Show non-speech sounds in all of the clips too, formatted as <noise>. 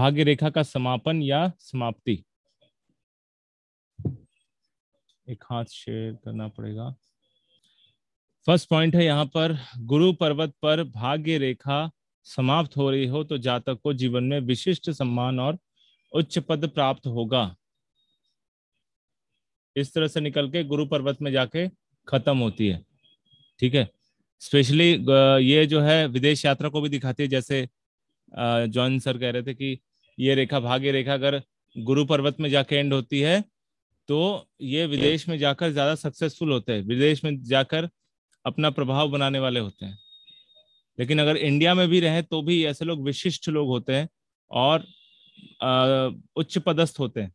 भाग्य रेखा का समापन या समाप्ति एक हाथ शेयर करना पड़ेगा फर्स्ट पॉइंट है यहाँ पर गुरु पर्वत पर भाग्य रेखा समाप्त हो रही हो तो जातक को जीवन में विशिष्ट सम्मान और उच्च पद प्राप्त होगा इस तरह से निकल के गुरु पर्वत में जाके खत्म होती है ठीक है स्पेशली ये जो है विदेश यात्रा को भी दिखाती है जैसे जॉन सर कह रहे थे कि ये रेखा भाग्य रेखा अगर गुरु पर्वत में जाके एंड होती है तो ये विदेश में जाकर ज्यादा सक्सेसफुल होते हैं विदेश में जाकर अपना प्रभाव बनाने वाले होते हैं लेकिन अगर इंडिया में भी रहें तो भी ऐसे लोग विशिष्ट लोग होते हैं और उच्च पदस्थ होते हैं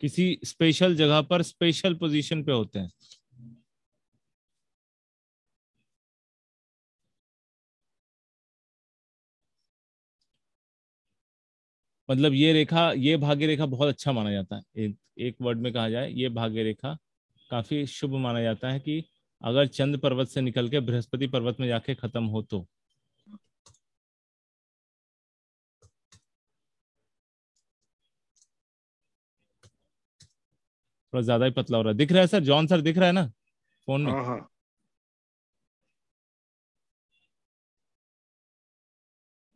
किसी स्पेशल जगह पर स्पेशल पोजीशन पे होते हैं मतलब ये रेखा ये भाग्य रेखा बहुत अच्छा माना जाता है एक, एक वर्ड में कहा जाए ये भाग्य रेखा काफी शुभ माना जाता है कि अगर चंद्र पर्वत से निकल के बृहस्पति पर्वत में जाके खत्म हो तो थोड़ा ज्यादा ही पतला हो रहा है दिख रहा है सर जॉन सर दिख रहा है ना फोन में हाँ, हाँ।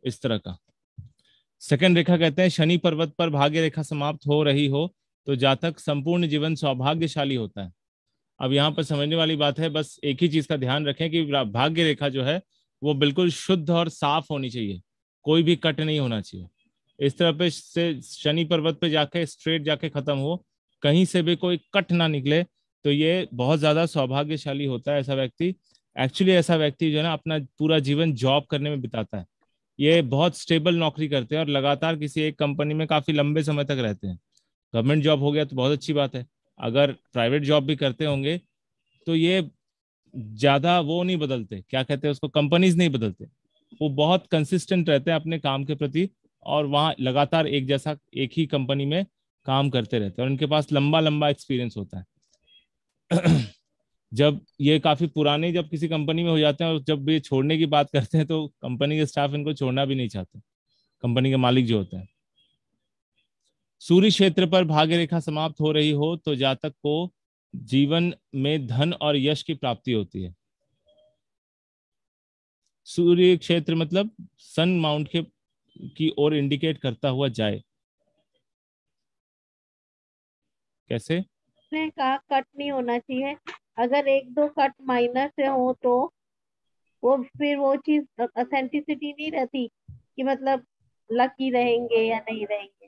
इस तरह का सेकंड रेखा कहते हैं शनि पर्वत पर भाग्य रेखा समाप्त हो रही हो तो जातक संपूर्ण जीवन सौभाग्यशाली होता है अब यहाँ पर समझने वाली बात है बस एक ही चीज का ध्यान रखें कि भाग्य रेखा जो है वो बिल्कुल शुद्ध और साफ होनी चाहिए कोई भी कट नहीं होना चाहिए इस तरह पे से शनि पर्वत पे जाके स्ट्रेट जाके खत्म हो कहीं से भी कोई कट ना निकले तो ये बहुत ज्यादा सौभाग्यशाली होता है ऐसा व्यक्ति एक्चुअली ऐसा व्यक्ति जो है ना अपना पूरा जीवन जॉब करने में बिताता है ये बहुत स्टेबल नौकरी करते हैं और लगातार किसी एक कंपनी में काफी लंबे समय तक रहते हैं गवर्नमेंट जॉब हो गया तो बहुत अच्छी बात है अगर प्राइवेट जॉब भी करते होंगे तो ये ज्यादा वो नहीं बदलते क्या कहते हैं उसको कंपनीज नहीं बदलते वो बहुत कंसिस्टेंट रहते हैं अपने काम के प्रति और वहाँ लगातार एक जैसा एक ही कंपनी में काम करते रहते हैं और इनके पास लंबा लंबा एक्सपीरियंस होता है जब ये काफी पुराने जब किसी कंपनी में हो जाते हैं और जब ये छोड़ने की बात करते हैं तो कंपनी के स्टाफ इनको छोड़ना भी नहीं चाहते कंपनी के मालिक जो होते हैं सूर्य क्षेत्र पर भाग्य रेखा समाप्त हो रही हो तो जातक को जीवन में धन और यश की प्राप्ति होती है सूर्य क्षेत्र मतलब सन माउंट के की ओर इंडिकेट करता हुआ जाए कैसे का कट नहीं होना चाहिए अगर एक दो कट माइनर से हो तो वो फिर वो चीज ऑथेंटिसिटी नहीं रहती कि मतलब लकी रहेंगे या नहीं रहेंगे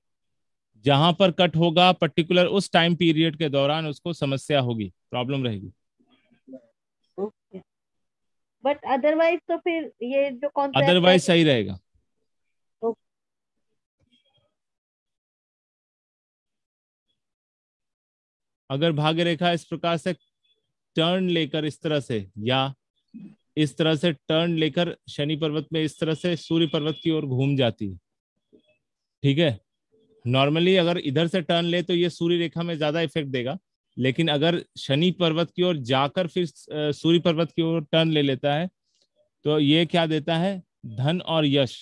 जहां पर कट होगा पर्टिकुलर उस टाइम पीरियड के दौरान उसको समस्या होगी प्रॉब्लम रहेगी बट अदरवाइज तो फिर ये जो कौन अदरवाइज सही रहेगा अगर भाग्य रेखा इस प्रकार से टर्न लेकर इस तरह से या इस तरह से टर्न लेकर शनि पर्वत में इस तरह से सूर्य पर्वत की ओर घूम जाती है ठीक है नॉर्मली अगर इधर से टर्न ले तो ये सूर्य रेखा में ज्यादा इफेक्ट देगा लेकिन अगर शनि पर्वत की ओर जाकर फिर सूर्य पर्वत की ओर टर्न ले लेता है तो ये क्या देता है धन और यश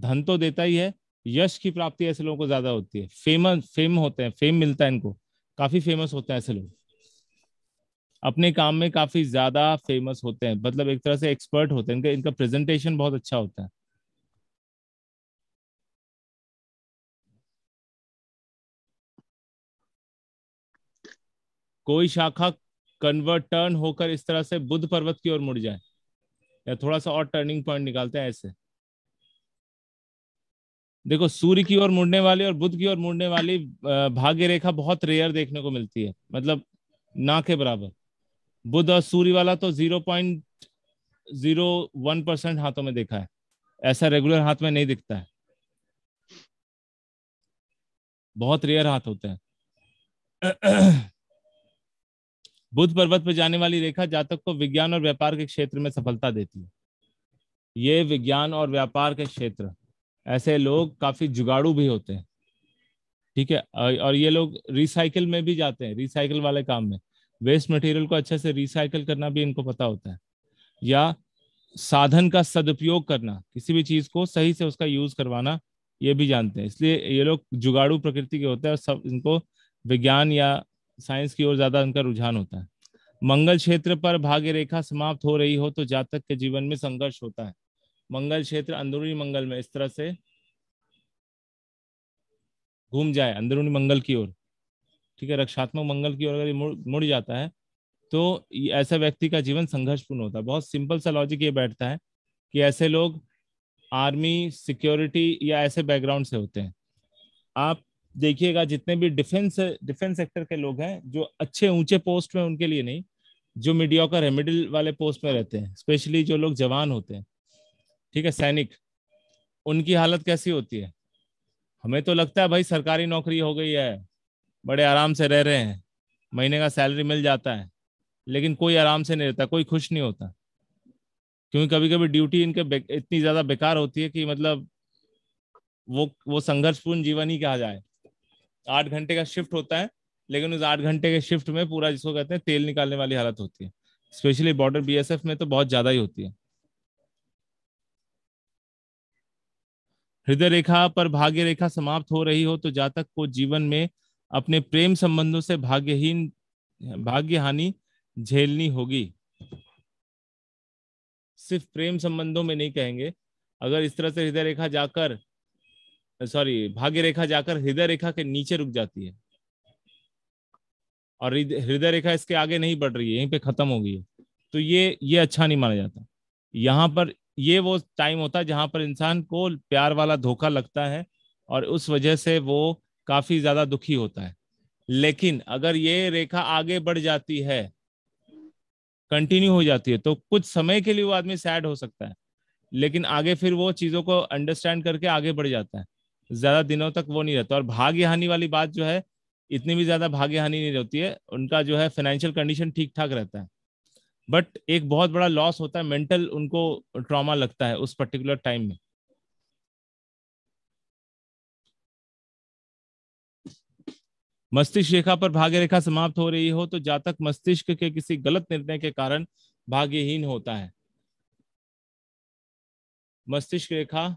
धन तो देता ही है यश की प्राप्ति ऐसे लोगों को ज्यादा होती है फेमस फेम होते हैं फेम मिलता है इनको काफी फेमस होते हैं ऐसे लोग अपने काम में काफी ज्यादा फेमस होते हैं मतलब एक तरह से एक्सपर्ट होते हैं इनका इनका प्रेजेंटेशन बहुत अच्छा होता है कोई शाखा कन्वर्ट टर्न होकर इस तरह से बुद्ध पर्वत की ओर मुड़ जाए या थोड़ा सा और टर्निंग पॉइंट निकालते हैं ऐसे देखो सूर्य की ओर मुड़ने वाली और बुद्ध की ओर मुड़ने वाली भाग्य रेखा बहुत रेयर देखने को मिलती है मतलब ना के बराबर बुध और सूर्य वाला तो zero point zero one percent हाथों में देखा है ऐसा रेगुलर हाथ में नहीं दिखता है बहुत रेयर हाथ होते हैं बुद्ध पर्वत पर जाने वाली रेखा जातक को विज्ञान और व्यापार के क्षेत्र में सफलता देती है ये विज्ञान और व्यापार के क्षेत्र ऐसे लोग काफी जुगाड़ू भी होते हैं ठीक है और ये लोग रिसाइकिल में भी जाते हैं रिसाइकिल वाले काम में वेस्ट मटेरियल को अच्छे से रिसाइकल करना भी इनको पता होता है या साधन का सदुपयोग करना किसी भी चीज़ को सही से उसका यूज़ करवाना ये भी जानते हैं इसलिए ये लोग जुगाड़ू प्रकृति के होते हैं और सब इनको विज्ञान या साइंस की ओर ज़्यादा इनका रुझान होता है मंगल क्षेत्र पर भाग्य रेखा समाप्त हो रही हो तो जातक के जीवन में संघर्ष होता है मंगल क्षेत्र अंदरूनी मंगल में इस तरह से घूम जाए अंदरूनी मंगल की ओर ठीक है रक्षात्मक मंगल की ओर अगर मुड़ मुड़ जाता है तो ऐसा व्यक्ति का जीवन संघर्षपूर्ण होता है बहुत सिंपल सा लॉजिक ये बैठता है कि ऐसे लोग आर्मी सिक्योरिटी या ऐसे बैकग्राउंड से होते हैं आप देखिएगा जितने भी डिफेंस डिफेंस सेक्टर के लोग हैं जो अच्छे ऊंचे पोस्ट में उनके लिए नहीं जो मीडियोकर है मिडिल वाले पोस्ट में रहते हैं स्पेशली जो लोग जवान होते हैं ठीक है सैनिक उनकी हालत कैसी होती है हमें तो लगता है भाई सरकारी नौकरी हो गई है बड़े आराम से रह रहे हैं महीने का सैलरी मिल जाता है लेकिन कोई आराम से नहीं रहता कोई खुश नहीं होता क्योंकि कभी कभी ड्यूटी इनके इतनी ज्यादा बेकार होती है कि मतलब वो वो संघर्षपूर्ण जीवन ही कहा जाए आठ घंटे का शिफ्ट होता है लेकिन उस आठ घंटे के शिफ्ट में पूरा जिसको कहते हैं तेल निकालने वाली हालत होती है स्पेशली बॉर्डर बीएसएफ में तो बहुत ज्यादा ही होती है हृदय रेखा पर भाग्य रेखा समाप्त हो रही हो तो जातक को जीवन में अपने प्रेम संबंधों से भाग्यहीन भाग्य हानि झेलनी होगी सिर्फ प्रेम संबंधों में नहीं कहेंगे अगर इस तरह से हृदय रेखा जाकर सॉरी भाग्य रेखा जाकर हृदय रेखा के नीचे रुक जाती है और हृदय रेखा इसके आगे नहीं बढ़ रही है यहीं पे खत्म हो गई है तो ये ये अच्छा नहीं माना जाता यहाँ पर ये वो टाइम होता है जहां पर इंसान को प्यार वाला धोखा लगता है और उस वजह से वो काफी ज्यादा दुखी होता है लेकिन अगर ये रेखा आगे बढ़ जाती है कंटिन्यू हो जाती है तो कुछ समय के लिए वो आदमी सैड हो सकता है लेकिन आगे फिर वो चीज़ों को अंडरस्टैंड करके आगे बढ़ जाता है ज़्यादा दिनों तक वो नहीं रहता और भाग्य हानि वाली बात जो है इतनी भी ज़्यादा भाग्य हानि नहीं रहती है उनका जो है फाइनेंशियल कंडीशन ठीक ठाक रहता है बट एक बहुत बड़ा लॉस होता है मेंटल उनको ट्रॉमा लगता है उस पर्टिकुलर टाइम में मस्तिष्क रेखा पर भाग्य रेखा समाप्त हो रही हो तो जातक मस्तिष्क के किसी गलत निर्णय के कारण भाग्यहीन होता है मस्तिष्क रेखा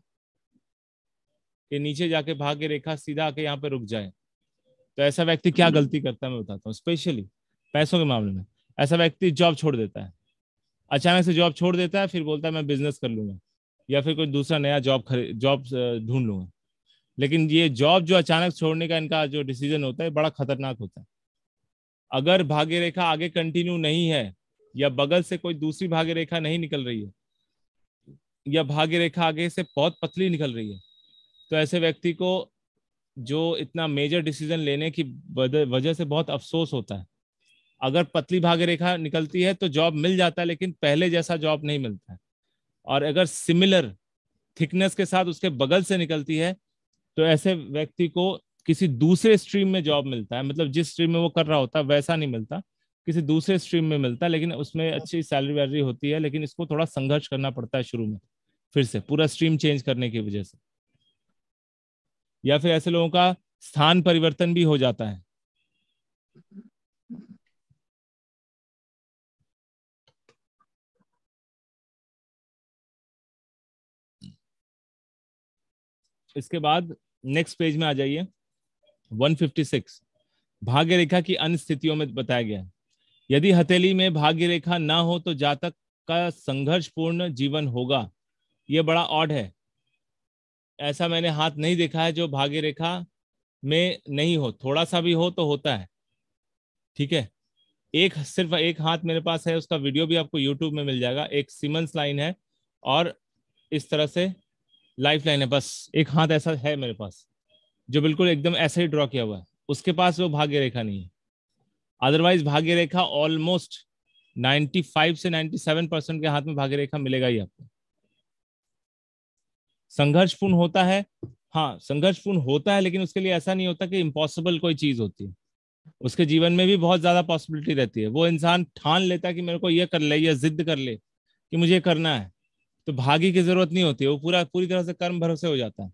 के नीचे जाके भाग्य रेखा सीधा आके यहाँ पे रुक जाए तो ऐसा व्यक्ति क्या गलती करता है मैं बताता हूँ स्पेशली पैसों के मामले में ऐसा व्यक्ति जॉब छोड़ देता है अचानक से जॉब छोड़ देता है फिर बोलता है मैं बिजनेस कर लूंगा या फिर कोई दूसरा नया जॉब जॉब ढूंढ लूंगा लेकिन ये जॉब जो अचानक छोड़ने का इनका जो डिसीजन होता है बड़ा खतरनाक होता है अगर भाग्य रेखा आगे कंटिन्यू नहीं है या बगल से कोई दूसरी भाग्य रेखा नहीं निकल रही है या भाग्य रेखा आगे से बहुत पतली निकल रही है तो ऐसे व्यक्ति को जो इतना मेजर डिसीजन लेने की वजह से बहुत अफसोस होता है अगर पतली भाग्य रेखा निकलती है तो जॉब मिल जाता है लेकिन पहले जैसा जॉब नहीं मिलता है और अगर सिमिलर थिकनेस के साथ उसके बगल से निकलती है तो ऐसे व्यक्ति को किसी दूसरे स्ट्रीम में जॉब मिलता है मतलब जिस स्ट्रीम में वो कर रहा होता है वैसा नहीं मिलता किसी दूसरे स्ट्रीम में मिलता है लेकिन उसमें हाँ। अच्छी सैलरी वैलरी होती है लेकिन इसको थोड़ा संघर्ष करना पड़ता है शुरू में फिर से पूरा स्ट्रीम चेंज करने की वजह से या फिर ऐसे लोगों का स्थान परिवर्तन भी हो जाता है इसके बाद नेक्स्ट पेज में आ जाइए 156 भाग्य रेखा की अन्य स्थितियों में बताया गया है यदि हथेली में भाग्य रेखा ना हो तो जातक का संघर्षपूर्ण जीवन होगा यह बड़ा ऑड है ऐसा मैंने हाथ नहीं देखा है जो भाग्य रेखा में नहीं हो थोड़ा सा भी हो तो होता है ठीक है एक सिर्फ एक हाथ मेरे पास है उसका वीडियो भी आपको यूट्यूब में मिल जाएगा एक सीमेंस लाइन है और इस तरह से लाइफ लाइन है बस एक हाथ ऐसा है मेरे पास जो बिल्कुल एकदम ऐसा ही ड्रॉ किया हुआ है उसके पास वो भाग्य रेखा नहीं है अदरवाइज भाग्य रेखा ऑलमोस्ट 95 से 97 परसेंट के हाथ में भाग्य रेखा मिलेगा ही आपको संघर्षपूर्ण होता है हाँ संघर्षपूर्ण होता है लेकिन उसके लिए ऐसा नहीं होता कि इम्पॉसिबल कोई चीज होती है उसके जीवन में भी बहुत ज्यादा पॉसिबिलिटी रहती है वो इंसान ठान लेता है कि मेरे को ये कर ले या जिद कर ले कि मुझे करना है तो भागी की जरूरत नहीं होती है वो पूरा पूरी तरह से कर्म भरोसे हो जाता है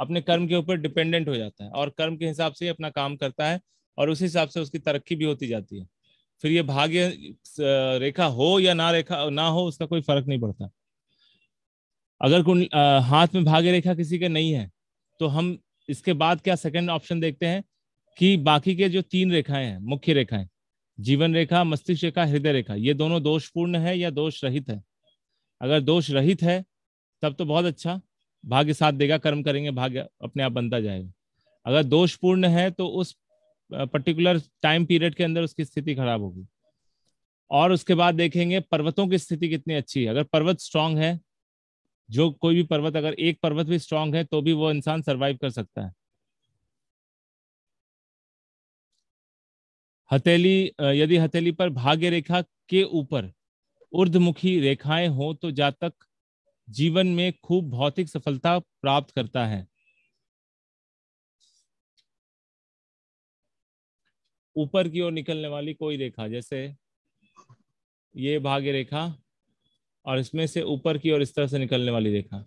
अपने कर्म के ऊपर डिपेंडेंट हो जाता है और कर्म के हिसाब से ही अपना काम करता है और उसी हिसाब से उसकी तरक्की भी होती जाती है फिर ये भाग्य रेखा हो या ना रेखा ना हो उसका कोई फर्क नहीं पड़ता अगर कुंड हाथ में भाग्य रेखा किसी के नहीं है तो हम इसके बाद क्या सेकंड ऑप्शन देखते हैं कि बाकी के जो तीन रेखाएं हैं मुख्य रेखाएं जीवन रेखा मस्तिष्क रेखा हृदय रेखा ये दोनों दोषपूर्ण है या दोष रहित है अगर दोष रहित है तब तो बहुत अच्छा भाग्य साथ देगा कर्म करेंगे भाग्य अपने आप बनता जाएगा अगर दोषपूर्ण है तो उस पर्टिकुलर टाइम पीरियड के अंदर उसकी स्थिति खराब होगी और उसके बाद देखेंगे पर्वतों की स्थिति कितनी अच्छी है अगर पर्वत स्ट्रांग है जो कोई भी पर्वत अगर एक पर्वत भी स्ट्रांग है तो भी वो इंसान सरवाइव कर सकता है हथेली यदि हथेली पर भाग्य रेखा के ऊपर ऊर्धमुखी रेखाएं हो तो जातक जीवन में खूब भौतिक सफलता प्राप्त करता है ऊपर की ओर निकलने वाली कोई रेखा जैसे ये भाग्य रेखा और इसमें से ऊपर की ओर इस तरह से निकलने वाली रेखा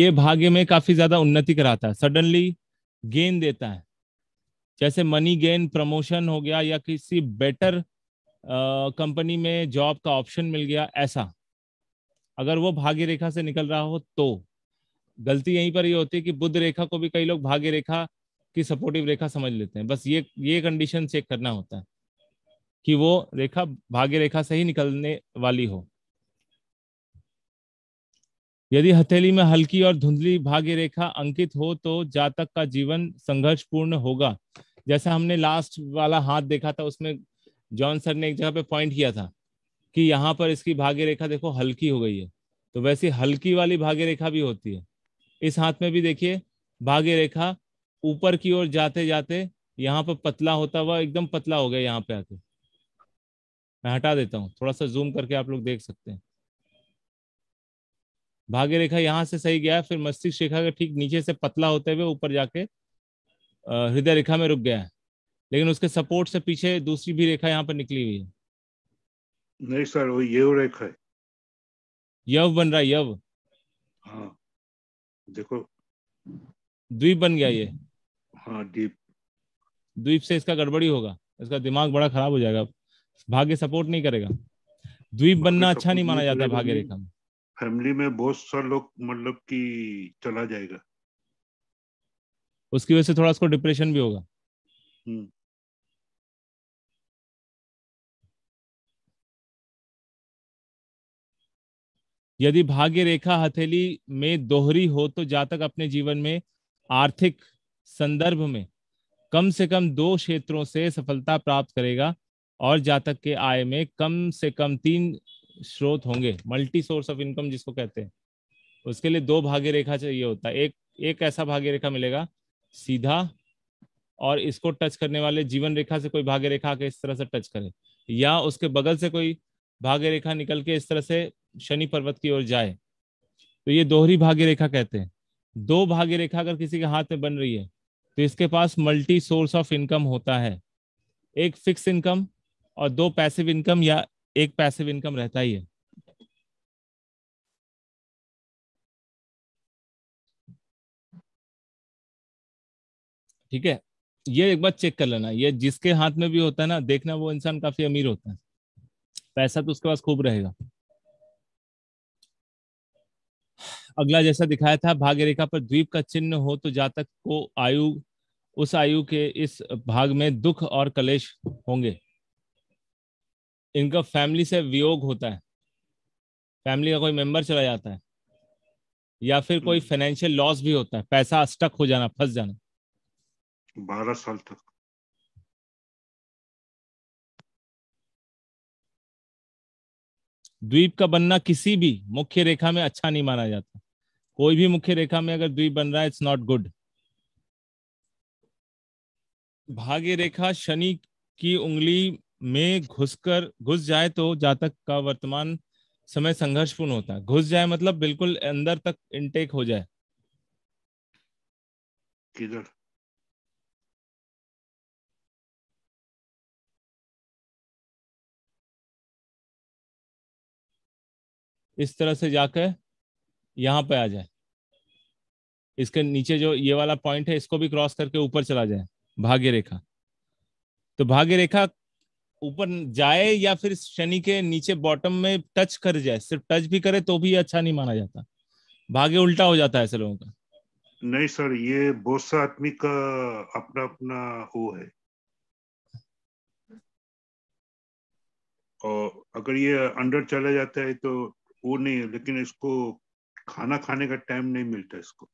ये भाग्य में काफी ज्यादा उन्नति कराता है सडनली गेन देता है जैसे मनी गेन प्रमोशन हो गया या किसी बेटर कंपनी में जॉब का ऑप्शन मिल गया ऐसा अगर वो भाग्य रेखा से निकल रहा हो तो गलती यहीं पर ये यह होती है कि बुद्ध रेखा को भी कई लोग भाग्य रेखा की सपोर्टिव रेखा समझ लेते हैं बस ये ये कंडीशन चेक करना होता है कि वो रेखा भाग्य रेखा से ही निकलने वाली हो यदि हथेली में हल्की और धुंधली भाग्य रेखा अंकित हो तो जातक का जीवन संघर्षपूर्ण होगा जैसा हमने लास्ट वाला हाथ देखा था उसमें जॉन सर ने एक जगह पे पॉइंट किया था कि यहाँ पर इसकी भाग्य रेखा देखो हल्की हो गई है तो वैसी हल्की वाली भाग्य रेखा भी होती है इस हाथ में भी देखिए भाग्य रेखा ऊपर की ओर जाते जाते यहाँ पर पतला होता हुआ एकदम पतला हो गया यहाँ पे आके मैं हटा देता हूँ थोड़ा सा जूम करके आप लोग देख सकते हैं भाग्य रेखा यहाँ से सही गया फिर मस्तिष्क रेखा के ठीक नीचे से पतला होते हुए ऊपर जाके हृदय रेखा में रुक गया है लेकिन उसके सपोर्ट से पीछे दूसरी भी रेखा यहाँ पर निकली हुई है नहीं सर वो यव रेखा है यव बन रहा है यव हाँ देखो द्वीप बन गया ये हाँ द्वीप द्वीप से इसका गड़बड़ी होगा इसका दिमाग बड़ा खराब हो जाएगा भाग्य सपोर्ट नहीं करेगा द्वीप बनना अच्छा नहीं माना जाता भाग्य रेखा में फैमिली में बहुत सारे लोग मतलब कि चला जाएगा उसकी वजह से थोड़ा उसको डिप्रेशन भी होगा हम्म। यदि भाग्य रेखा हथेली में दोहरी हो तो जातक अपने जीवन में आर्थिक संदर्भ में कम से कम दो क्षेत्रों से सफलता प्राप्त करेगा और जातक के आय में कम से कम तीन स्रोत होंगे मल्टी सोर्स ऑफ इनकम जिसको कहते हैं उसके लिए दो भाग्य रेखा चाहिए होता है एक एक ऐसा भाग्य रेखा मिलेगा सीधा और इसको टच करने वाले जीवन रेखा से कोई भाग्य रेखा आके इस तरह से टच करे या उसके बगल से कोई भाग्य रेखा निकल के इस तरह से शनि पर्वत की ओर जाए तो ये दोहरी भाग्य रेखा कहते हैं दो भाग्य रेखा अगर किसी के हाथ में बन रही है तो इसके पास मल्टी सोर्स ऑफ इनकम होता है एक फिक्स इनकम और दो पैसिव इनकम या एक पैसिव इनकम रहता ही है ठीक है ये एक बार चेक कर लेना ये जिसके हाथ में भी होता है ना देखना वो इंसान काफी अमीर होता है पैसा तो उसके पास खूब रहेगा अगला जैसा दिखाया था भाग्य रेखा पर द्वीप का चिन्ह हो तो जातक को आयु उस आयु के इस भाग में दुख और कलेश होंगे इनका फैमिली से वियोग होता है फैमिली का कोई मेंबर चला जाता है या फिर कोई फाइनेंशियल हम्म। लॉस भी होता है पैसा स्टक हो जाना फंस जाना बारह साल तक द्वीप का बनना किसी भी मुख्य रेखा में अच्छा नहीं माना जाता कोई भी मुख्य रेखा में अगर द्वीप बन रहा है इट्स नॉट गुड भाग्य रेखा शनि की उंगली में घुसकर घुस जाए तो जातक का वर्तमान समय संघर्षपूर्ण होता है घुस जाए मतलब बिल्कुल अंदर तक इनटेक हो जाए किधर इस तरह से जाकर यहाँ पे आ जाए इसके नीचे जो ये वाला पॉइंट है इसको भी क्रॉस करके ऊपर चला जाए भाग्य रेखा तो भाग्य रेखा ऊपर जाए या फिर शनि के नीचे बॉटम में टच कर जाए सिर्फ टच भी करे तो भी अच्छा नहीं माना जाता भाग्य उल्टा हो जाता है ऐसे लोगों का नहीं सर ये बहुत सा आदमी का अपना अपना वो है और अगर ये अंडर चला जाता है तो वो नहीं लेकिन इसको खाना खाने का टाइम नहीं मिलता इसको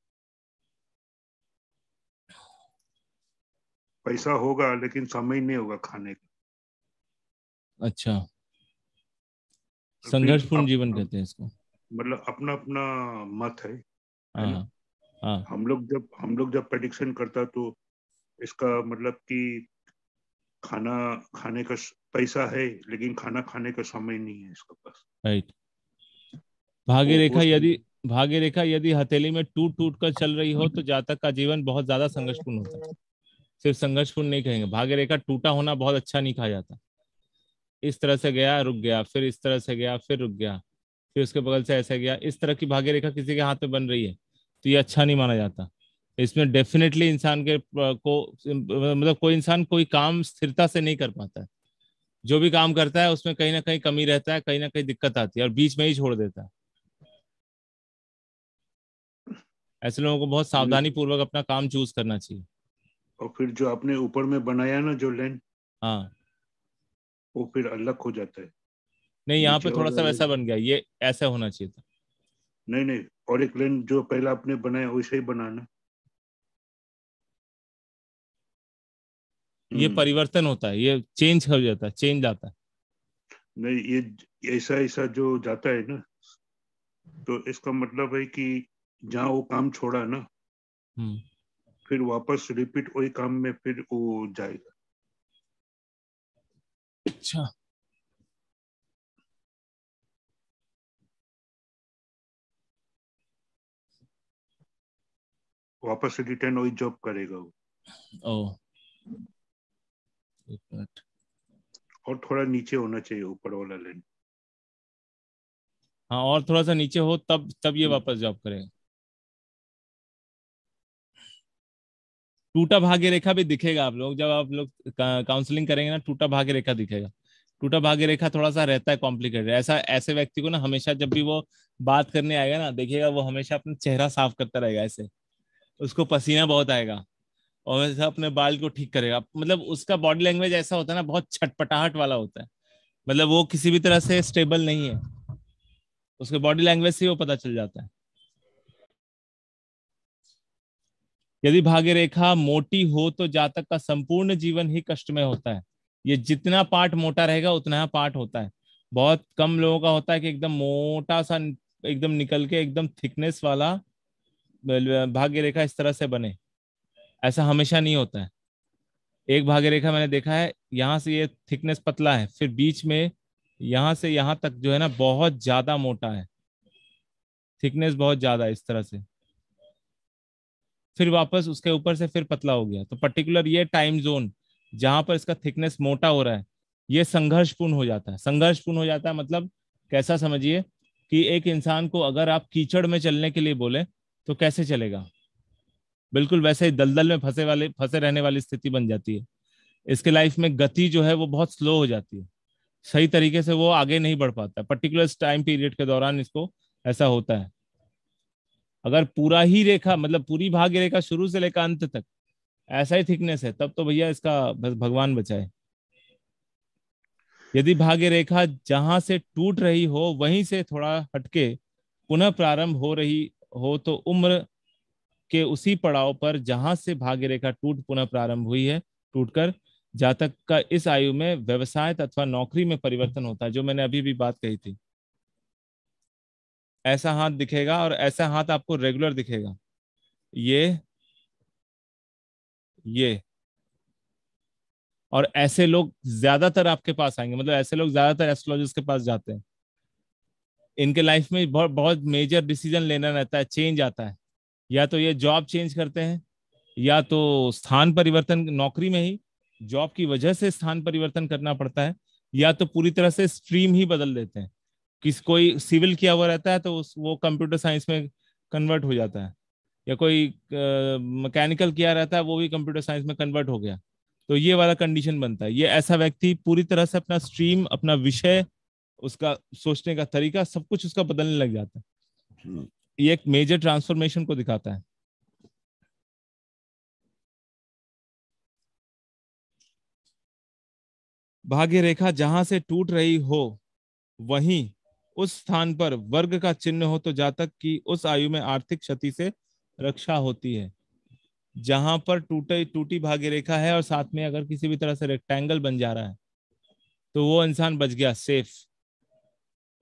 पैसा होगा लेकिन समय नहीं होगा खाने का अच्छा संघर्षपूर्ण जीवन कहते हैं इसको मतलब अपना अपना मत है हाँ, हाँ। हम लोग जब हम लोग जब प्रडिक्शन करता तो इसका मतलब कि खाना खाने का पैसा है लेकिन खाना खाने का समय नहीं है इसके पास राइट भाग्य रेखा यदि भाग्य रेखा यदि हथेली में टूट टूट कर चल रही हो तो <laughs> जातक का जीवन बहुत ज्यादा संघर्षपूर्ण होता है सिर्फ संघर्षपूर्ण नहीं कहेंगे भाग्य रेखा टूटा होना बहुत अच्छा नहीं कहा जाता इस तरह से गया रुक गया फिर इस तरह से गया फिर रुक गया फिर उसके बगल से ऐसे गया इस तरह की भाग्य रेखा किसी के हाथ में बन रही है तो ये अच्छा नहीं माना जाता इसमें डेफिनेटली इंसान के को मतलब कोई इंसान कोई काम स्थिरता से नहीं कर पाता है जो भी काम करता है उसमें कहीं ना कहीं कमी रहता है कहीं ना कहीं दिक्कत आती है और बीच में ही छोड़ देता है ऐसे लोगों को बहुत हम्म। सावधानी पूर्वक अपना काम चूज करना चाहिए और फिर जो आपने ऊपर में बनाया ना जो लैंड हाँ वो फिर अलग हो जाता है नहीं यहाँ पे थोड़ा सा वैसा बन गया ये ऐसा होना चाहिए था नहीं नहीं और एक लैंड जो पहला आपने बनाया वैसे ही बनाना ये हम्म। परिवर्तन होता है ये चेंज हो जाता है चेंज आता है नहीं ये ऐसा ऐसा जो जाता है ना तो इसका मतलब है कि जहाँ वो काम छोड़ा ना हम्म। फिर वापस रिपीट वही काम में फिर वो जाएगा अच्छा वापस रिटर्न वही जॉब करेगा वो ओ एक मिनट और थोड़ा नीचे होना चाहिए ऊपर वाला लेन हाँ और थोड़ा सा नीचे हो तब तब ये हम्म। वापस जॉब करेगा टूटा भाग्य रेखा भी दिखेगा आप लोग जब आप लोग काउंसलिंग करेंगे ना टूटा भाग्य रेखा दिखेगा टूटा भाग्य रेखा थोड़ा सा रहता है कॉम्प्लिकेटेड ऐसा ऐसे व्यक्ति को ना हमेशा जब भी वो बात करने आएगा ना देखिएगा वो हमेशा अपना चेहरा साफ करता रहेगा ऐसे उसको पसीना बहुत आएगा और वैसे अपने बाल को ठीक करेगा मतलब उसका बॉडी लैंग्वेज ऐसा होता है ना बहुत छटपटाहट वाला होता है मतलब वो किसी भी तरह से स्टेबल नहीं है उसके बॉडी लैंग्वेज से वो पता चल जाता है यदि भाग्य रेखा मोटी हो तो जातक का संपूर्ण जीवन ही कष्ट में होता है ये जितना पार्ट मोटा रहेगा उतना पार्ट होता है बहुत कम लोगों का होता है कि एकदम मोटा सा एकदम निकल के एकदम थिकनेस वाला भाग्य रेखा इस तरह से बने ऐसा हमेशा नहीं होता है एक भाग्य रेखा मैंने देखा है यहाँ से ये थिकनेस पतला है फिर बीच में यहाँ से यहाँ तक जो है ना बहुत ज्यादा मोटा है थिकनेस बहुत ज्यादा इस तरह से फिर वापस उसके ऊपर से फिर पतला हो गया तो पर्टिकुलर ये टाइम जोन जहां पर इसका थिकनेस मोटा हो रहा है ये संघर्षपूर्ण हो जाता है संघर्षपूर्ण हो जाता है मतलब कैसा समझिए कि एक इंसान को अगर आप कीचड़ में चलने के लिए बोले तो कैसे चलेगा बिल्कुल वैसे ही दलदल में फंसे वाले फंसे रहने वाली स्थिति बन जाती है इसके लाइफ में गति जो है वो बहुत स्लो हो जाती है सही तरीके से वो आगे नहीं बढ़ पाता पर्टिकुलर टाइम पीरियड के दौरान इसको ऐसा होता है अगर पूरा ही रेखा मतलब पूरी भाग्य रेखा शुरू से लेकर अंत तक ऐसा ही थिकनेस है तब तो भैया इसका बस भगवान बचाए यदि भाग्य रेखा जहां से टूट रही हो वहीं से थोड़ा हटके पुनः प्रारंभ हो रही हो तो उम्र के उसी पड़ाव पर जहां से भाग्य रेखा टूट पुनः प्रारंभ हुई है टूटकर जातक का इस आयु में व्यवसाय तथा नौकरी में परिवर्तन होता है जो मैंने अभी भी बात कही थी ऐसा हाथ दिखेगा और ऐसा हाथ आपको रेगुलर दिखेगा ये ये और ऐसे लोग ज्यादातर आपके पास आएंगे मतलब ऐसे लोग ज्यादातर एस्ट्रोलॉजिस्ट के पास जाते हैं इनके लाइफ में बहुत बहुत मेजर डिसीजन लेना रहता है चेंज आता है या तो ये जॉब चेंज करते हैं या तो स्थान परिवर्तन नौकरी में ही जॉब की वजह से स्थान परिवर्तन करना पड़ता है या तो पूरी तरह से स्ट्रीम ही बदल देते हैं किस कोई सिविल किया हुआ रहता है तो उस वो कंप्यूटर साइंस में कन्वर्ट हो जाता है या कोई मैकेनिकल uh, किया रहता है वो भी कंप्यूटर साइंस में कन्वर्ट हो गया तो ये वाला कंडीशन बनता है ये ऐसा व्यक्ति पूरी तरह से अपना स्ट्रीम अपना विषय उसका सोचने का तरीका सब कुछ उसका बदलने लग जाता है हम्म। ये एक मेजर ट्रांसफॉर्मेशन को दिखाता है भाग्य रेखा जहां से टूट रही हो वहीं उस स्थान पर वर्ग का चिन्ह हो तो जातक की उस आयु में आर्थिक क्षति से रक्षा होती है जहां पर टूटे टूटी भाग्य रेखा है और साथ में अगर किसी भी तरह से रेक्टेंगल बन जा रहा है तो वो इंसान बच गया सेफ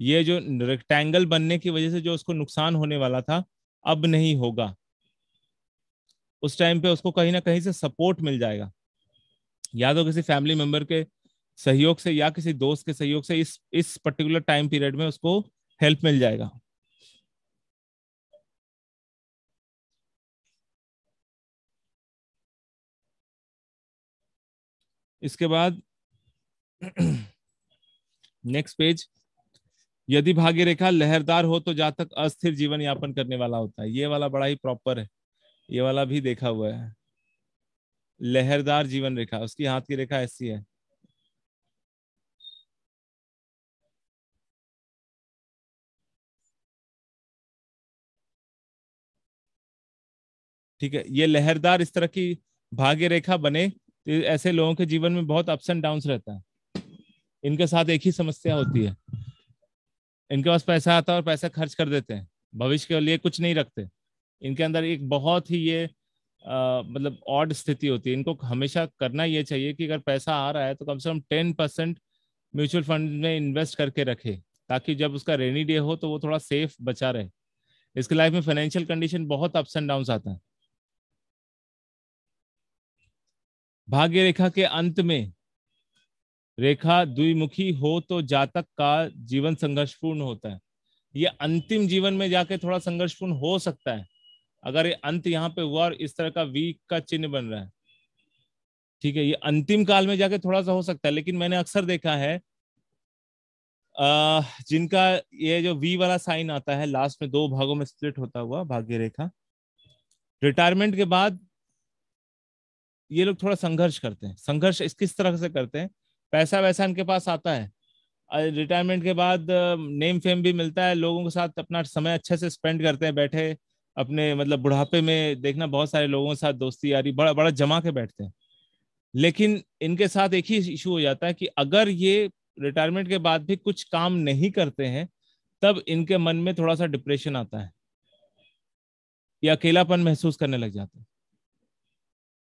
ये जो रेक्टेंगल बनने की वजह से जो उसको नुकसान होने वाला था अब नहीं होगा उस टाइम पे उसको कहीं ना कहीं से सपोर्ट मिल जाएगा या तो किसी फैमिली मेंबर के सहयोग से या किसी दोस्त के सहयोग से इस इस पर्टिकुलर टाइम पीरियड में उसको हेल्प मिल जाएगा इसके बाद नेक्स्ट <clears throat> पेज यदि भाग्य रेखा लहरदार हो तो जातक अस्थिर जीवन यापन करने वाला होता है ये वाला बड़ा ही प्रॉपर है ये वाला भी देखा हुआ है लहरदार जीवन रेखा उसकी हाथ की रेखा ऐसी है ठीक है ये लहरदार इस तरह की भाग्य रेखा बने तो ऐसे लोगों के जीवन में बहुत अप्स एंड डाउन रहता है इनके साथ एक ही समस्या होती है इनके पास पैसा आता है और पैसा खर्च कर देते हैं भविष्य के लिए कुछ नहीं रखते इनके अंदर एक बहुत ही ये आ, मतलब ऑड स्थिति होती है इनको हमेशा करना ये चाहिए कि अगर पैसा आ रहा है तो कम से कम टेन परसेंट म्यूचुअल फंड में इन्वेस्ट करके रखे ताकि जब उसका रेनी डे हो तो वो थोड़ा सेफ बचा रहे इसके लाइफ में फाइनेंशियल कंडीशन बहुत अप्स एंड डाउन आता है भाग्य रेखा के अंत में रेखा द्विमुखी हो तो जातक का जीवन संघर्षपूर्ण होता है ये अंतिम जीवन में जाके थोड़ा संघर्षपूर्ण हो सकता है अगर ये अंत यहाँ पे हुआ और इस तरह का वी का चिन्ह बन रहा है ठीक है ये अंतिम काल में जाके थोड़ा सा हो सकता है लेकिन मैंने अक्सर देखा है अः जिनका ये जो वी वाला साइन आता है लास्ट में दो भागों में स्प्लिट होता हुआ भाग्य रेखा रिटायरमेंट के बाद ये लोग थोड़ा संघर्ष करते हैं संघर्ष इस किस तरह से करते हैं पैसा वैसा इनके पास आता है रिटायरमेंट के बाद नेम फेम भी मिलता है लोगों के साथ अपना समय अच्छे से स्पेंड करते हैं बैठे अपने मतलब बुढ़ापे में देखना बहुत सारे लोगों के साथ दोस्ती यारी बड़ा बड़ा जमा के बैठते हैं लेकिन इनके साथ एक ही इशू हो जाता है कि अगर ये रिटायरमेंट के बाद भी कुछ काम नहीं करते हैं तब इनके मन में थोड़ा सा डिप्रेशन आता है या अकेलापन महसूस करने लग जाते हैं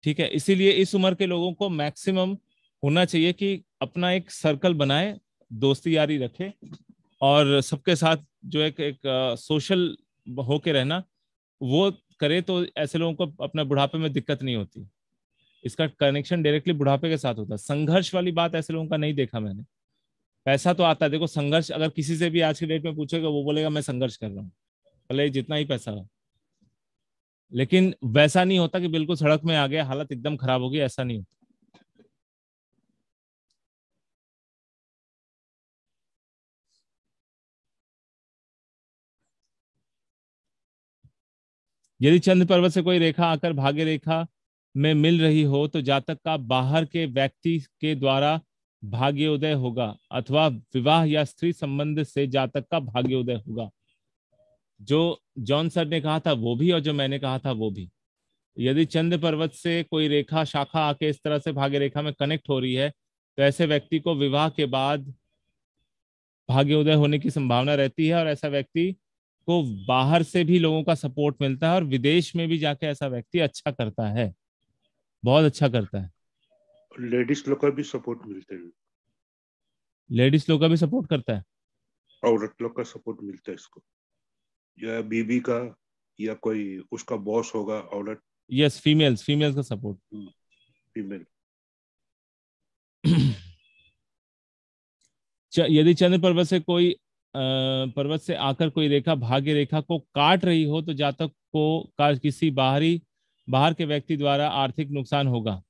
ठीक है इसीलिए इस उम्र के लोगों को मैक्सिमम होना चाहिए कि अपना एक सर्कल बनाए दोस्ती यारी रखे और सबके साथ जो एक एक सोशल होके रहना वो करे तो ऐसे लोगों को अपना बुढ़ापे में दिक्कत नहीं होती इसका कनेक्शन डायरेक्टली बुढ़ापे के साथ होता है संघर्ष वाली बात ऐसे लोगों का नहीं देखा मैंने पैसा तो आता है देखो संघर्ष अगर किसी से भी आज के डेट में पूछेगा वो बोलेगा मैं संघर्ष कर रहा हूँ भले जितना ही पैसा हो लेकिन वैसा नहीं होता कि बिल्कुल सड़क में आ गया हालत एकदम खराब होगी ऐसा नहीं होता यदि चंद्र पर्वत से कोई रेखा आकर भाग्य रेखा में मिल रही हो तो जातक का बाहर के व्यक्ति के द्वारा भाग्योदय होगा अथवा विवाह या स्त्री संबंध से जातक का भाग्योदय होगा जो जॉन सर ने कहा था वो भी और जो मैंने कहा था वो भी यदि चंद्र पर्वत से कोई रेखा शाखा आके इस तरह से भाग्य रेखा में कनेक्ट हो रही है तो ऐसे व्यक्ति को विवाह के बाद उदय होने की संभावना रहती है और ऐसा व्यक्ति को बाहर से भी लोगों का सपोर्ट मिलता है और विदेश में भी जाके ऐसा व्यक्ति अच्छा करता है बहुत अच्छा करता है लेडीज लोग का भी सपोर्ट मिलते हैं लेडीज लोग का भी सपोर्ट करता है औरत लोग का सपोर्ट मिलता है इसको या बीबी का या कोई उसका बॉस होगा आउटलेट यस फीमेल्स फीमेल्स का सपोर्ट हम्म, फीमेल <clears throat> यदि चंद्र पर्वत से कोई पर्वत से आकर कोई रेखा भाग्य रेखा को काट रही हो तो जातक को का किसी बाहरी बाहर के व्यक्ति द्वारा आर्थिक नुकसान होगा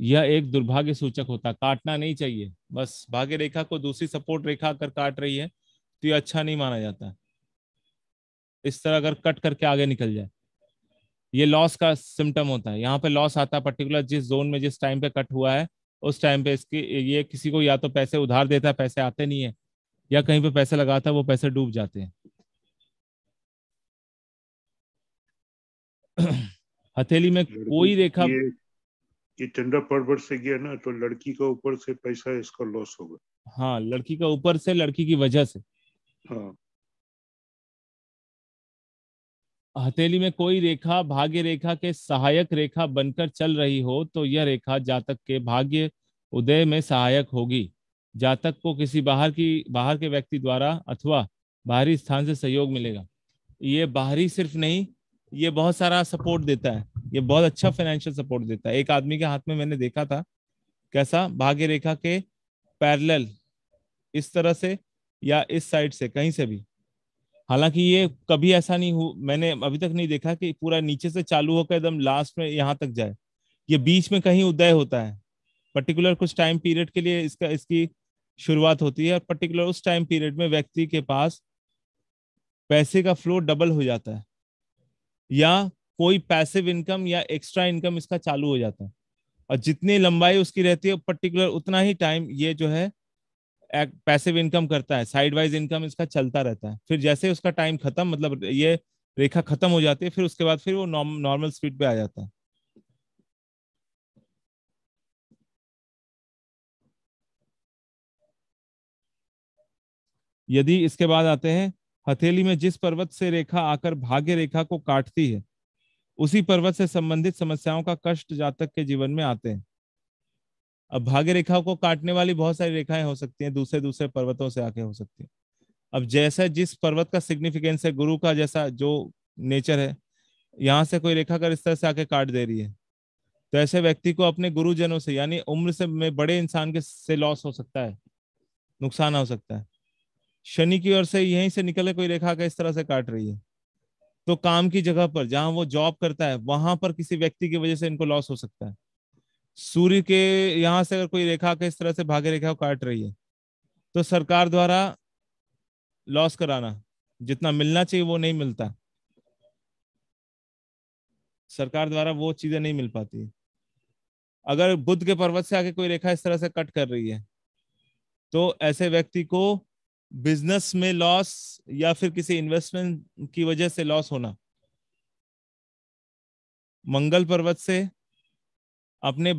यह एक दुर्भाग्य सूचक होता काटना नहीं चाहिए बस भाग्य रेखा को दूसरी सपोर्ट रेखा कर काट रही है तो यह अच्छा नहीं माना जाता इस तरह अगर कट करके आगे निकल जाए ये लॉस का सिम्टम होता है यहाँ पे लॉस आता है पर्टिकुलर जिस जोन में जिस टाइम पे कट हुआ है उस टाइम पे इसकी ये किसी को या तो पैसे उधार देता है पैसे आते नहीं है या कहीं पे पैसे लगाता है वो पैसे डूब जाते हैं <clears throat> हथेली में कोई रेखा ये, ये चंदा पर्वत से गया ना तो लड़की का ऊपर से पैसा इसका लॉस होगा हाँ लड़की का ऊपर से लड़की की वजह से हाँ हथेली में कोई रेखा भाग्य रेखा के सहायक रेखा बनकर चल रही हो तो यह रेखा जातक के भाग्य उदय में सहायक होगी जातक को किसी बाहर की बाहर के व्यक्ति द्वारा अथवा बाहरी स्थान से सहयोग मिलेगा ये बाहरी सिर्फ नहीं ये बहुत सारा सपोर्ट देता है ये बहुत अच्छा फाइनेंशियल सपोर्ट देता है एक आदमी के हाथ में मैंने देखा था कैसा भाग्य रेखा के पैरल इस तरह से या इस साइड से कहीं से भी हालांकि ये कभी ऐसा नहीं हु मैंने अभी तक नहीं देखा कि पूरा नीचे से चालू होकर एकदम लास्ट में यहाँ तक जाए ये बीच में कहीं उदय होता है पर्टिकुलर कुछ टाइम पीरियड के लिए इसका इसकी शुरुआत होती है और पर्टिकुलर उस टाइम पीरियड में व्यक्ति के पास पैसे का फ्लो डबल हो जाता है या कोई पैसिव इनकम या एक्स्ट्रा इनकम इसका चालू हो जाता है और जितनी लंबाई उसकी रहती है पर्टिकुलर उतना ही टाइम ये जो है पैसिव इनकम करता है साइड वाइज इनकम इसका चलता रहता है फिर जैसे उसका टाइम खत्म मतलब ये रेखा खत्म हो जाती है फिर उसके बाद फिर वो नॉर्मल स्पीड पे आ जाता है यदि इसके बाद आते हैं हथेली में जिस पर्वत से रेखा आकर भाग्य रेखा को काटती है उसी पर्वत से संबंधित समस्याओं का कष्ट जातक के जीवन में आते हैं अब भाग्य रेखा को काटने वाली बहुत सारी रेखाएं हो सकती हैं दूसरे दूसरे पर्वतों से आके हो सकती हैं अब जैसा जिस पर्वत का सिग्निफिकेंस है गुरु का जैसा जो नेचर है यहाँ से कोई रेखा कर इस तरह से आके काट दे रही है तो ऐसे व्यक्ति को अपने गुरुजनों से यानी उम्र से में बड़े इंसान के से लॉस हो सकता है नुकसान हो सकता है शनि की ओर से यहीं से निकले कोई रेखा का इस तरह से काट रही है तो काम की जगह पर जहां वो जॉब करता है वहां पर किसी व्यक्ति की वजह से इनको लॉस हो सकता है सूर्य के यहाँ से अगर कोई रेखा के इस तरह से भाग्य रेखा को काट रही है तो सरकार द्वारा लॉस कराना जितना मिलना चाहिए वो नहीं मिलता सरकार द्वारा वो चीजें नहीं मिल पाती अगर बुद्ध के पर्वत से आके कोई रेखा इस तरह से कट कर रही है तो ऐसे व्यक्ति को बिजनेस में लॉस या फिर किसी इन्वेस्टमेंट की वजह से लॉस होना मंगल पर्वत से अपने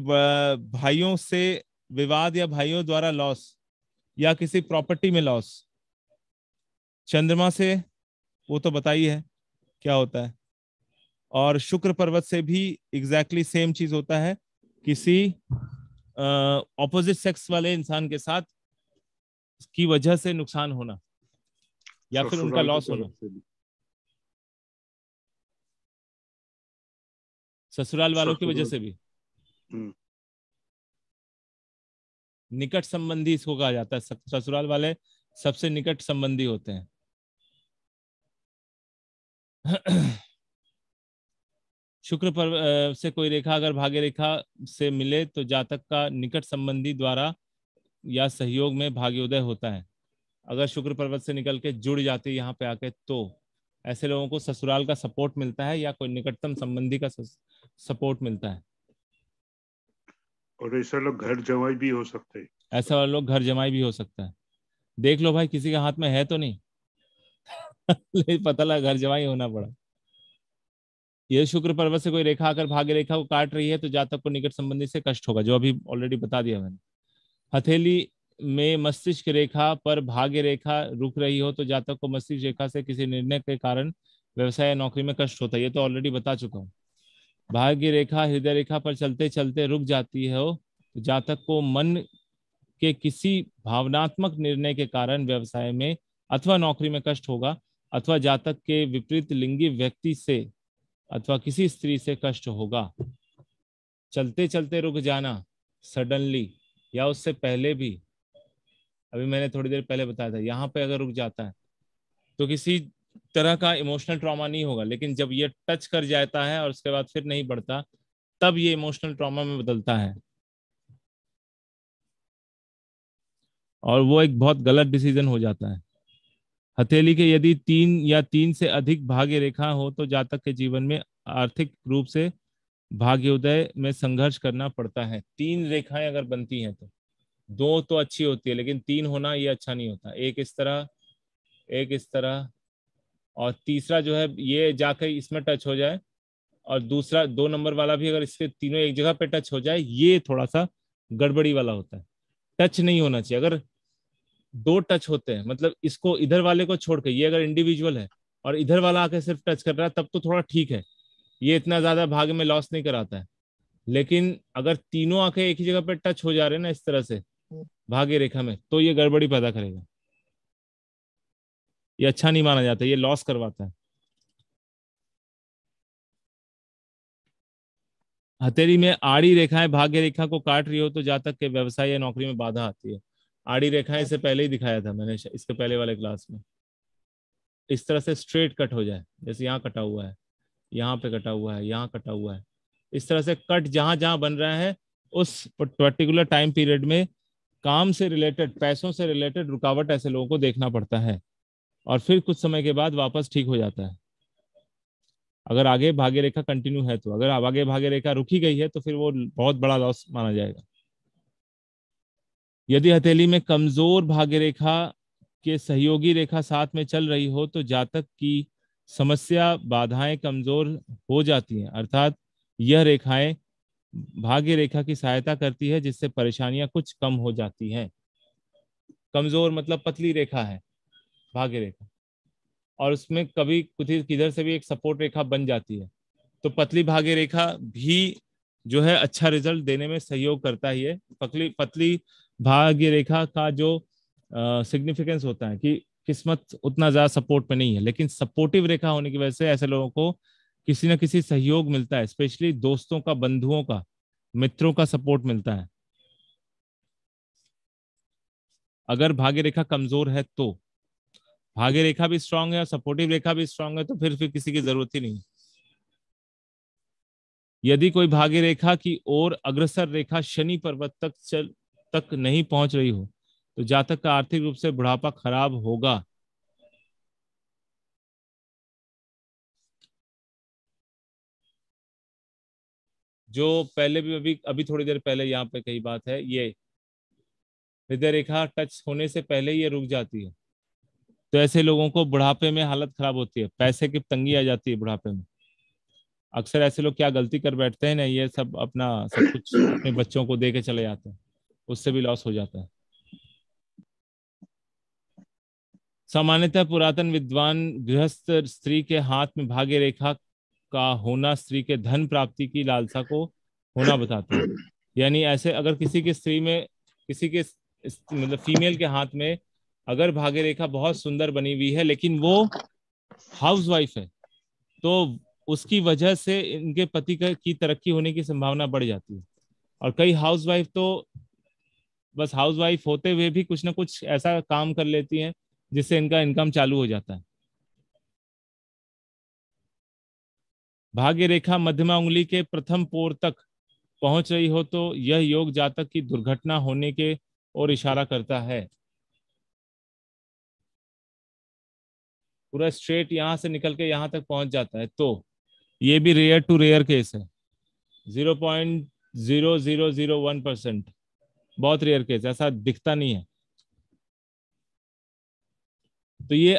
भाइयों से विवाद या भाइयों द्वारा लॉस या किसी प्रॉपर्टी में लॉस चंद्रमा से वो तो बताइए है क्या होता है और शुक्र पर्वत से भी एग्जैक्टली exactly सेम चीज होता है किसी ऑपोजिट सेक्स वाले इंसान के साथ की वजह से नुकसान होना या फिर उनका लॉस होना ससुराल वालों की वजह से भी हम्म। निकट संबंधी इसको कहा जाता है ससुराल वाले सबसे निकट संबंधी होते हैं <clears throat> शुक्र पर से कोई रेखा अगर भाग्य रेखा से मिले तो जातक का निकट संबंधी द्वारा या सहयोग में भाग्योदय होता है अगर शुक्र पर्वत से निकल के जुड़ जाते यहाँ पे आके तो ऐसे लोगों को ससुराल का सपोर्ट मिलता है या कोई निकटतम संबंधी का सपोर्ट मिलता है और ऐसा लोग घर जमाई भी हो सकते हैं ऐसा वाले लोग घर जमाई भी हो सकता है देख लो भाई किसी के हाथ में है तो नहीं पता लगा घर जमाई होना पड़ा ये शुक्र पर्वत से कोई रेखा आकर भाग्य रेखा को काट रही है तो जातक को निकट संबंधी से कष्ट होगा जो अभी ऑलरेडी बता दिया मैंने हथेली में मस्तिष्क रेखा पर भाग्य रेखा रुक रही हो तो जातक को मस्तिष्क रेखा से किसी निर्णय के कारण व्यवसाय या नौकरी में कष्ट होता है ये तो ऑलरेडी बता चुका हूँ भाग्य रेखा हृदय रेखा पर चलते चलते रुक जाती है तो जातक को मन के किसी भावनात्मक निर्णय के कारण व्यवसाय में अथवा नौकरी में कष्ट होगा अथवा जातक के विपरीत लिंगी व्यक्ति से अथवा किसी स्त्री से कष्ट होगा चलते चलते रुक जाना सडनली या उससे पहले भी अभी मैंने थोड़ी देर पहले बताया था यहाँ पे अगर रुक जाता है तो किसी तरह का इमोशनल ट्रॉमा नहीं होगा लेकिन जब ये टच कर जाता है और उसके बाद फिर नहीं बढ़ता तब ये इमोशनल ट्रॉमा में बदलता है और वो एक बहुत गलत डिसीजन हो जाता है हथेली के यदि तीन या तीन से अधिक भाग्य रेखा हो तो जातक के जीवन में आर्थिक रूप से भाग्योदय में संघर्ष करना पड़ता है तीन रेखाएं अगर बनती हैं तो दो तो अच्छी होती है लेकिन तीन होना ये अच्छा नहीं होता एक इस तरह एक इस तरह और तीसरा जो है ये जाके इसमें टच हो जाए और दूसरा दो नंबर वाला भी अगर इसके तीनों एक जगह पे टच हो जाए ये थोड़ा सा गड़बड़ी वाला होता है टच नहीं होना चाहिए अगर दो टच होते हैं मतलब इसको इधर वाले को छोड़ के ये अगर इंडिविजुअल है और इधर वाला आके सिर्फ टच कर रहा है तब तो थोड़ा ठीक है ये इतना ज्यादा भाग में लॉस नहीं कराता है लेकिन अगर तीनों आके एक ही जगह पे टच हो जा रहे हैं ना इस तरह से हम्म। भाग्य रेखा में तो ये गड़बड़ी पैदा करेगा ये अच्छा नहीं माना जाता ये लॉस करवाता है हथेली में आड़ी रेखाएं भाग्य रेखा को काट रही हो तो जातक के व्यवसाय या नौकरी में बाधा आती है आड़ी रेखाएं से पहले ही दिखाया था मैंने इसके पहले वाले क्लास में इस तरह से स्ट्रेट कट हो जाए जैसे यहाँ कटा हुआ है यहाँ पे कटा हुआ है यहाँ कटा हुआ है इस तरह से कट जहां जहां बन रहा है उस पर्टिकुलर टाइम पीरियड में काम से रिलेटेड पैसों से रिलेटेड रुकावट ऐसे लोगों को देखना पड़ता है और फिर कुछ समय के बाद वापस ठीक हो जाता है अगर आगे भाग्य रेखा कंटिन्यू है तो अगर आगे भाग्य रेखा रुकी गई है तो फिर वो बहुत बड़ा लॉस माना जाएगा यदि हथेली में कमजोर भाग्य रेखा के सहयोगी रेखा साथ में चल रही हो तो जातक की समस्या बाधाएं कमजोर हो जाती हैं अर्थात यह रेखाएं भाग्य रेखा की सहायता करती है जिससे परेशानियां कुछ कम हो जाती हैं कमजोर मतलब पतली रेखा है भाग्य रेखा और उसमें कभी कुछ किधर से भी एक सपोर्ट रेखा बन जाती है तो पतली भाग्य रेखा भी जो है अच्छा रिजल्ट देने में सहयोग करता ही है पतली पतली भाग्य रेखा का जो सिग्निफिकेंस uh, होता है कि किस्मत उतना ज्यादा सपोर्ट में नहीं है लेकिन सपोर्टिव रेखा होने की वजह से ऐसे लोगों को किसी ना किसी सहयोग मिलता है स्पेशली दोस्तों का बंधुओं का मित्रों का सपोर्ट मिलता है अगर भाग्य रेखा कमजोर है तो भाग्य रेखा भी स्ट्रांग है और सपोर्टिव रेखा भी स्ट्रांग है तो फिर फिर किसी की जरूरत ही नहीं यदि कोई भाग्य रेखा की ओर अग्रसर रेखा शनि पर्वत तक चल तक नहीं पहुंच रही हो तो जातक का आर्थिक रूप से बुढ़ापा खराब होगा जो पहले भी अभी अभी थोड़ी देर पहले यहाँ पे कही बात है ये हृदय रेखा टच होने से पहले ये रुक जाती है तो ऐसे लोगों को बुढ़ापे में हालत खराब होती है पैसे की तंगी आ जाती है बुढ़ापे में अक्सर ऐसे लोग क्या गलती कर बैठते हैं ना ये सब अपना सब कुछ अपने बच्चों को दे के चले जाते हैं उससे भी लॉस हो जाता है सामान्यतः पुरातन विद्वान गृहस्थ स्त्री के हाथ में भाग्य रेखा का होना स्त्री के धन प्राप्ति की लालसा को होना बताते हैं यानी ऐसे अगर किसी के स्त्री में किसी के मतलब फीमेल के हाथ में अगर भाग्य रेखा बहुत सुंदर बनी हुई है लेकिन वो हाउस वाइफ है तो उसकी वजह से इनके पति की तरक्की होने की संभावना बढ़ जाती है और कई हाउस वाइफ तो बस हाउस वाइफ होते हुए भी कुछ ना कुछ ऐसा काम कर लेती हैं जिससे इनका इनकम चालू हो जाता है भाग्य रेखा मध्यमा उंगली के प्रथम पोर तक पहुंच रही हो तो यह योग जातक की दुर्घटना होने के और इशारा करता है पूरा स्ट्रेट यहां से निकल के यहाँ तक पहुंच जाता है तो ये भी रेयर टू रेयर केस है zero point zero zero zero one percent बहुत रेयर केस ऐसा दिखता नहीं है तो ये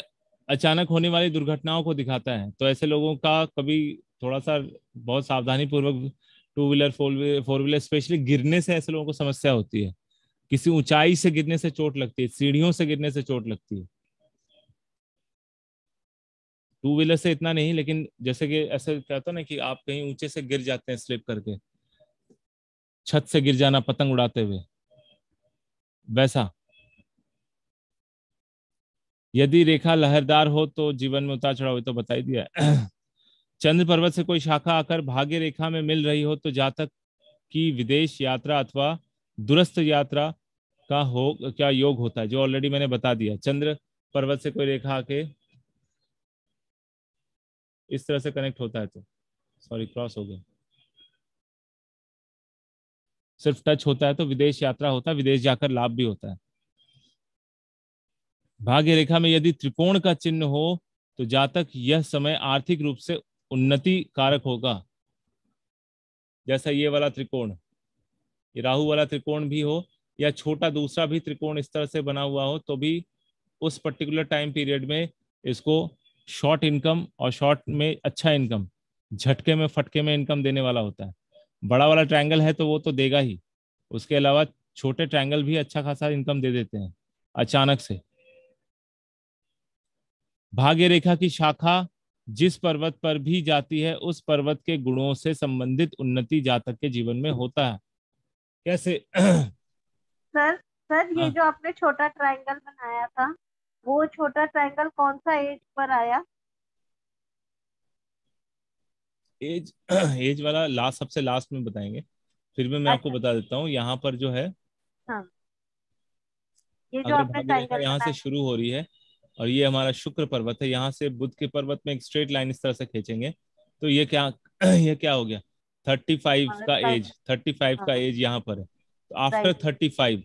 अचानक होने वाली दुर्घटनाओं को दिखाता है तो ऐसे लोगों का कभी थोड़ा सा बहुत सावधानी पूर्वक two wheeler four wheeler specially गिरने से ऐसे लोगों को समस्या होती है किसी ऊंचाई से गिरने से चोट लगती है सीढ़ियों से गिरने से चोट लगती है टू व्हीलर से इतना नहीं लेकिन जैसे कि ऐसे कहता है ना कि आप कहीं ऊंचे से गिर जाते हैं स्लिप करके छत से गिर जाना पतंग उड़ाते हुए वैसा यदि रेखा लहरदार हो तो जीवन में उतार चढ़ाव तो बता ही दिया <clears throat> चंद्र पर्वत से कोई शाखा आकर भाग्य रेखा में मिल रही हो तो जातक की विदेश यात्रा अथवा दुरस्त यात्रा का हो क्या योग होता है जो ऑलरेडी मैंने बता दिया चंद्र पर्वत से कोई रेखा आके इस तरह से कनेक्ट होता है तो सॉरी क्रॉस हो गया सिर्फ टच होता है तो विदेश यात्रा होता है विदेश जाकर लाभ भी होता है भाग्य रेखा में यदि त्रिकोण का चिन्ह हो तो जातक यह समय आर्थिक रूप से उन्नति कारक होगा जैसा ये वाला त्रिकोण ये राहु वाला त्रिकोण भी हो या छोटा दूसरा भी त्रिकोण इस तरह से बना हुआ हो तो भी उस पर्टिकुलर टाइम पीरियड में इसको शॉर्ट इनकम और शॉर्ट में अच्छा इनकम झटके में फटके में इनकम देने वाला होता है बड़ा वाला ट्रायंगल है तो वो तो देगा ही उसके अलावा छोटे ट्रायंगल भी अच्छा खासा इनकम दे देते हैं अचानक से भाग्य रेखा की शाखा जिस पर्वत पर भी जाती है उस पर्वत के गुणों से संबंधित उन्नति जातक के जीवन में होता है कैसे सर सर ये हाँ। जो आपने छोटा ट्रायंगल बनाया था वो छोटा ट्राइंगल कौन सा एज पर आया एज एज <clears throat> वाला लास्ट सबसे लास्ट में बताएंगे फिर भी मैं आपको अच्छा। बता देता हूँ यहाँ पर जो है हाँ। यहाँ से शुरू हो रही है और ये हमारा शुक्र पर्वत है यहाँ से बुद्ध के पर्वत में एक स्ट्रेट लाइन इस तरह से खींचेंगे तो ये क्या <clears throat> ये क्या हो गया थर्टी फाइव हाँ, का एज थर्टी फाइव का एज हाँ। यहाँ पर है आफ्टर थर्टी फाइव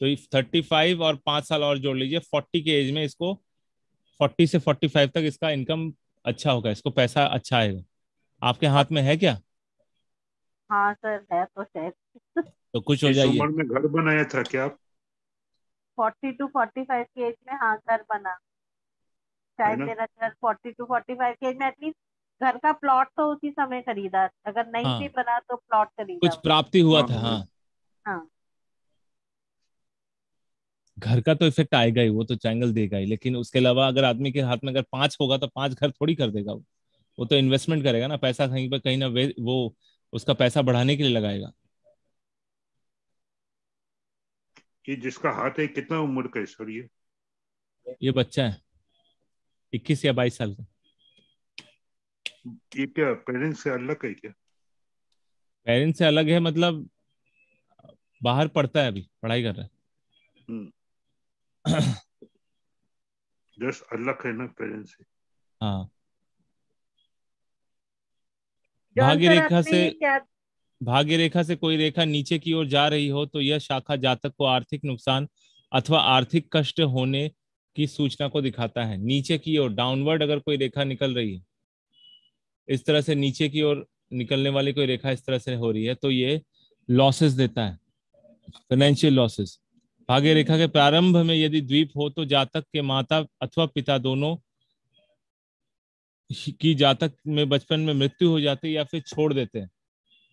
तो इफ थर्टी फाइव और पांच साल और जोड़ लीजिए फोर्टी के एज में इसको फोर्टी से फोर्टी फाइव तक इसका इनकम अच्छा होगा इसको पैसा अच्छा आएगा आपके हाथ में है क्या हाँ सर है तो शायद तो कुछ हो जाइए में घर बनाया था क्या फोर्टी टू फोर्टी फाइव के एज में हाँ घर बना शायद मेरा घर फोर्टी टू फोर्टी फाइव के एज में एटलीस्ट घर का प्लॉट तो उसी समय खरीदा अगर नहीं हाँ, भी बना तो प्लॉट खरीदा कुछ प्राप्ति हुआ हाँ, था हाँ हाँ, हाँ। घर का तो इफेक्ट आएगा ही वो तो चैंगल देगा ही लेकिन उसके अलावा अगर आदमी के हाथ में अगर पांच होगा तो पांच घर थोड़ी कर देगा वो वो तो इन्वेस्टमेंट करेगा ना पैसा कहीं पर कहीं ना वो उसका पैसा बढ़ाने के लिए लगाएगा ये जिसका हाथ है कितना उम्र का सर ये ये बच्चा है इक्कीस या बाईस साल का ये क्या पेरेंट्स से अलग है क्या पेरेंट्स से अलग है मतलब बाहर पढ़ता है अभी पढ़ाई कर रहा है हम्म। <clears throat> just Allah ना पेरेंट्स से हाँ भाग्य रेखा से भाग्य रेखा से कोई रेखा नीचे की ओर जा रही हो तो यह शाखा जातक को आर्थिक नुकसान अथवा आर्थिक कष्ट होने की सूचना को दिखाता है नीचे की ओर डाउनवर्ड अगर कोई रेखा निकल रही है इस तरह से नीचे की ओर निकलने वाली कोई रेखा इस तरह से हो रही है तो ये लॉसेस देता है फाइनेंशियल लॉसेस भाग्य हम्म। रेखा के प्रारंभ में यदि द्वीप हो तो जातक के माता अथवा पिता दोनों की जातक में बचपन में मृत्यु हो जाती है या फिर छोड़ देते हैं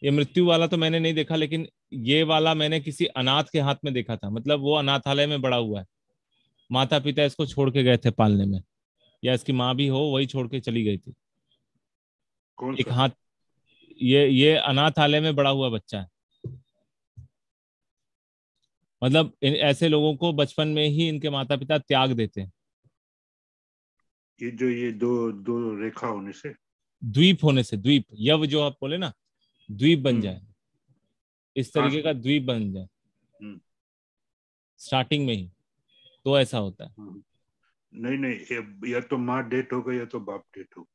ये मृत्यु वाला तो मैंने नहीं देखा लेकिन ये वाला मैंने किसी अनाथ के हाथ में देखा था मतलब वो अनाथालय में बड़ा हुआ है माता पिता इसको छोड़ के गए थे पालने में या इसकी माँ भी हो वही छोड़ के चली गई थी एक हाथ ये ये अनाथालय में बड़ा हुआ बच्चा है मतलब इन ऐसे लोगों को बचपन में ही इनके माता पिता त्याग देते हैं ये जो ये दो दो रेखा होने से द्वीप होने से द्वीप यव जो आप बोले ना द्वीप बन हम्म। जाए इस तरीके हाँ। का द्वीप बन जाए हम्म। स्टार्टिंग में ही तो ऐसा होता है हम्म। नहीं नहीं या तो माँ डेथ हो गई या तो बाप डेथ हो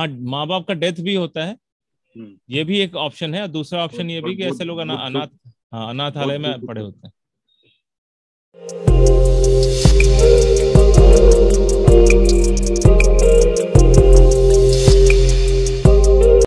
हाँ माँ बाप का डेथ भी होता है ये भी एक ऑप्शन है दूसरा ऑप्शन ये भी कि ऐसे लोग अनाथ हाँ अनाथालय में पड़े होते हैं you.